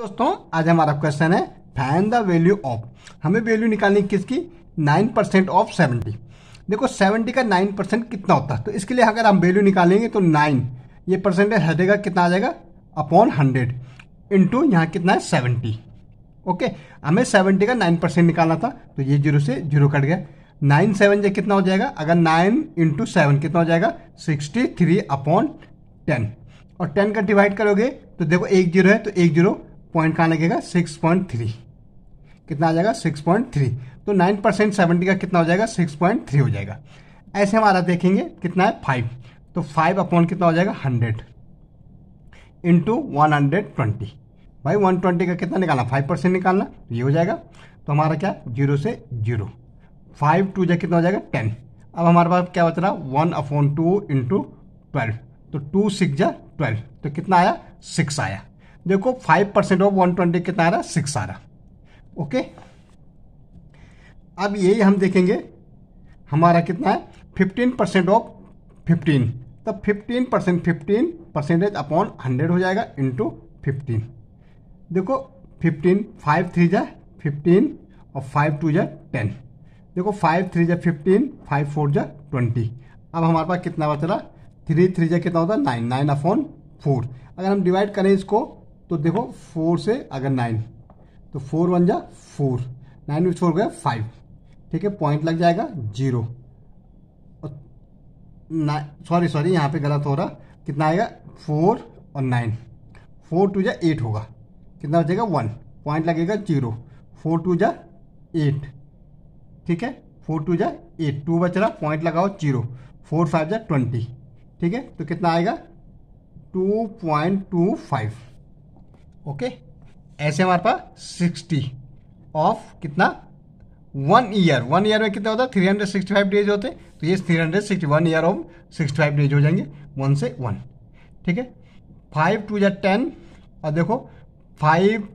दोस्तों आज हमारा क्वेश्चन है फाइन द वैल्यू ऑफ हमें वैल्यू निकालनी किसकी नाइन परसेंट ऑफ सेवेंटी देखो सेवेंटी का नाइन परसेंट कितना होता है तो इसके लिए अगर हम वैल्यू निकालेंगे तो नाइन ये परसेंटेज हटेगा कितना आ जाएगा अपॉन हंड्रेड इंटू यहाँ कितना है सेवेंटी ओके हमें सेवेंटी का नाइन परसेंट निकालना था तो ये जीरो से जीरो कट गया नाइन सेवन जो कितना हो जाएगा अगर नाइन इंटू सेवन कितना हो जाएगा सिक्सटी थ्री अपॉन टेन और टेन का डिवाइड करोगे तो देखो एक जीरो है तो एक जीरो पॉइंट कहाँ लगेगा सिक्स पॉइंट थ्री कितना आ जाएगा सिक्स पॉइंट थ्री तो नाइन परसेंट सेवेंटी का कितना हो जाएगा सिक्स पॉइंट थ्री हो जाएगा ऐसे हमारा देखेंगे कितना है फाइव तो फाइव अपॉन कितना हो जाएगा hundred into one hundred twenty भाई वन ट्वेंटी का कितना निकालना फाइव परसेंट निकालना ये हो जाएगा तो हमारा क्या जीरो से जीरो फाइव टू जाए कितना हो जाएगा टेन अब हमारे पास क्या बच रहा one upon two into twelve तो टू सिक्स जा ट्वेल्व तो कितना आया सिक्स आया देखो five percent of one twenty कितना आ रहा है सिक्स आ रहा ओके अब यही हम देखेंगे हमारा कितना है फिफ्टीन परसेंट ऑफ फिफ्टीन तब fifteen percent fifteen percentage upon hundred हो जाएगा इंटू फिफ्टीन देखो फिफ्टीन फाइव थ्री जै फिफ्टीन और फाइव टू जै टेन देखो फाइव थ्री जै फिफ्टीन फाइव फोर जै ट्वेंटी अब हमारे पास कितना बच रहा थ्री थ्री जै कितना होता है नाइन नाइन अपॉन फोर अगर हम डिवाइड करें इसको तो देखो फोर से अगर नाइन तो फोर वन जा फोर नाइन में फोर गया फाइव ठीक है पॉइंट लग जाएगा जीरो सॉरी सॉरी यहाँ पे गलत हो रहा कितना आएगा फोर और नाइन फोर टू जा एट होगा कितना बचेगा वन पॉइंट लगेगा जीरो फोर टू जा एट ठीक है फोर टू जा एट टू बच रहा पॉइंट लगाओ जीरो फोर फाइव जा ट्वेंटी ठीक है तो कितना आएगा two point two five okay ऐसे हमारे पास सिक्सटी ऑफ कितना वन ईयर वन ईयर में कितना होता है three hundred sixty five days होते तो ये three hundred sixty one year of sixty five days हो जाएंगे वन से वन ठीक है फाइव टू जै टेन और देखो फाइव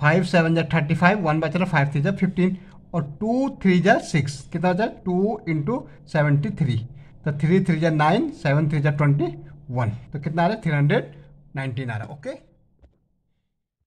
फाइव सेवन जै थर्टी फाइव वन बच रहा फाइव थ्री जै फिफ्टीन और टू थ्री जै सिक्स कितना बचा टू इंटू सेवेंटी थ्री तो थ्री थ्री जै नाइन सेवन थ्री जै ट्वेंटी वन तो कितना आ रहा है थ्री हंड्रेड नाइनटीन आ रहा है ओके